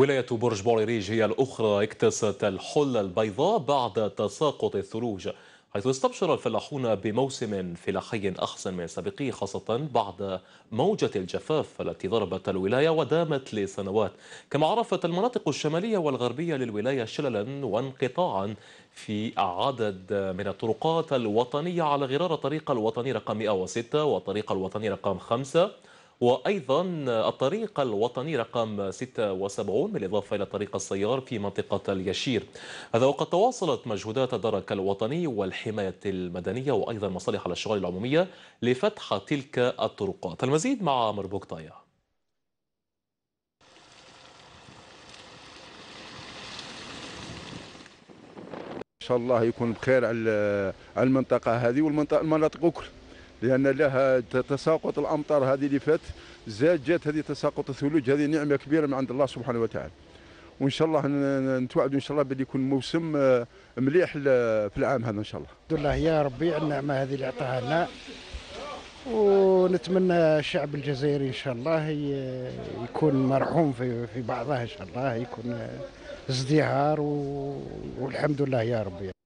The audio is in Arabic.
ولاية برج بوريريج هي الأخرى اكتست الحلة البيضاء بعد تساقط الثلوج حيث استبشر الفلاحون بموسم فلاحي أحسن من سابقه خاصة بعد موجة الجفاف التي ضربت الولاية ودامت لسنوات كما عرفت المناطق الشمالية والغربية للولاية شللا وانقطاعا في عدد من الطرقات الوطنية على غرار الطريق الوطني رقم 106 والطريق الوطني رقم 5 وأيضا الطريق الوطني رقم 76 بالإضافة إلى طريق السيار في منطقة اليشير هذا وقد تواصلت مجهودات الدرك الوطني والحماية المدنية وأيضا مصالح الأشغال العمومية لفتح تلك الطرقات المزيد مع مربوك طايا ان شاء الله يكون بخير على المنطقه هذه والمنطقه المناطق لان لها تساقط الامطار هذه اللي فات زاد جات هذه تساقط الثلوج هذه نعمه كبيره من عند الله سبحانه وتعالى وان شاء الله نتوعدوا ان شاء الله باللي يكون موسم آه، مليح في العام هذا ان شاء الله الحمد لله يا ربي على النعمه هذه اللي عطاها لنا ونتمنى الشعب الجزائري ان شاء الله يكون مرحوم في بعضها بعضه ان شاء الله يكون آه، ازدهار والحمد لله يا ربي